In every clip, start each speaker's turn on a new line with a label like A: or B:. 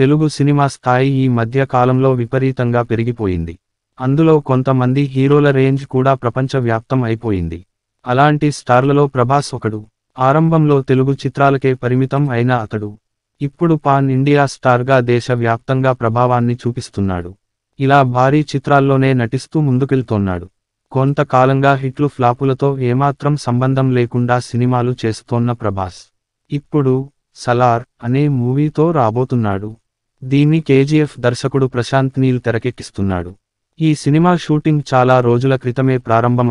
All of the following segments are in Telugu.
A: తెలుగు సినిమా స్థాయి ఈ మధ్య కాలంలో విపరీతంగా పెరిగిపోయింది అందులో కొంతమంది హీరోల రేంజ్ కూడా ప్రపంచవ్యాప్తం అయిపోయింది అలాంటి స్టార్లలో ప్రభాస్ ఒకడు ఆరంభంలో తెలుగు చిత్రాలకే పరిమితం అయిన అతడు ఇప్పుడు పాన్ ఇండియా స్టార్గా దేశవ్యాప్తంగా ప్రభావాన్ని చూపిస్తున్నాడు ఇలా భారీ చిత్రాల్లోనే నటిస్తూ ముందుకెళ్తోన్నాడు కొంతకాలంగా హిట్లు ఫ్లాపులతో ఏమాత్రం సంబంధం లేకుండా సినిమాలు చేస్తోన్న ప్రభాస్ ఇప్పుడు సలార్ అనే మూవీతో రాబోతున్నాడు దీన్ని కేజీఎఫ్ దర్శకుడు ప్రశాంత్ నీల్ తెరకెక్కిస్తున్నాడు ఈ సినిమా షూటింగ్ చాలా రోజుల క్రితమే ప్రారంభం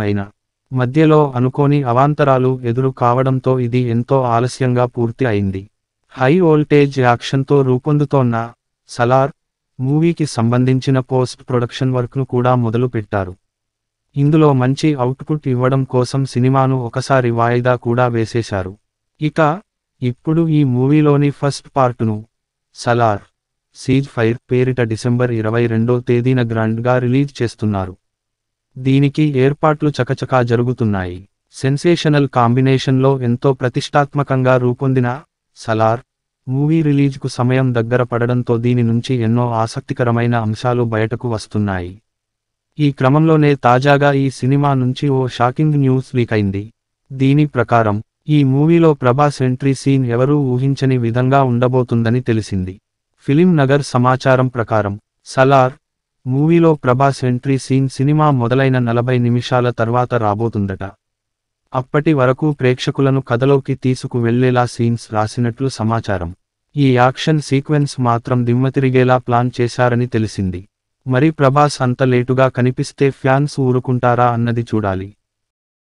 A: మధ్యలో అనుకోని అవాంతరాలు ఎదురు కావడంతో ఇది ఎంతో ఆలస్యంగా పూర్తి అయింది హై వోల్టేజ్ యాక్షన్తో రూపొందుతోన్న సలార్ మూవీకి సంబంధించిన పోస్ట్ ప్రొడక్షన్ వర్క్ను కూడా మొదలుపెట్టారు ఇందులో మంచి అవుట్పుట్ ఇవ్వడం కోసం సినిమాను ఒకసారి వాయిదా కూడా వేసేశారు ఇక ఇప్పుడు ఈ మూవీలోని ఫస్ట్ పార్టును సలార్ సీజ్ ఫైర్ పేరిట డిసెంబర్ ఇరవై రెండో తేదీన గ్రాండ్గా రిలీజ్ చేస్తున్నారు దీనికి ఏర్పాట్లు చకచకా జరుగుతున్నాయి సెన్సేషనల్ కాంబినేషన్లో ఎంతో ప్రతిష్టాత్మకంగా రూపొందిన సలార్ మూవీ రిలీజ్కు సమయం దగ్గర పడడంతో దీని నుంచి ఎన్నో ఆసక్తికరమైన అంశాలు బయటకు వస్తున్నాయి ఈ క్రమంలోనే తాజాగా ఈ సినిమా నుంచి ఓ షాకింగ్ న్యూస్ లీక్ అయింది దీని ప్రకారం ఈ మూవీలో ప్రభాస్ ఎంట్రీ సీన్ ఎవరూ ఊహించని విధంగా ఉండబోతుందని తెలిసింది ఫిలిం నగర్ సమాచారం ప్రకారం సలార్ మూవీలో ప్రభాస్ ఎంట్రీ సీన్ సినిమా మొదలైన నలభై నిమిషాల తర్వాత రాబోతుందట అప్పటి వరకు ప్రేక్షకులను కథలోకి తీసుకు వెళ్లేలా సీన్స్ రాసినట్లు సమాచారం ఈ యాక్షన్ సీక్వెన్స్ మాత్రం దిమ్మతిరిగేలా ప్లాన్ చేశారని తెలిసింది మరి ప్రభాస్ అంత లేటుగా కనిపిస్తే ఫ్యాన్స్ ఊరుకుంటారా అన్నది చూడాలి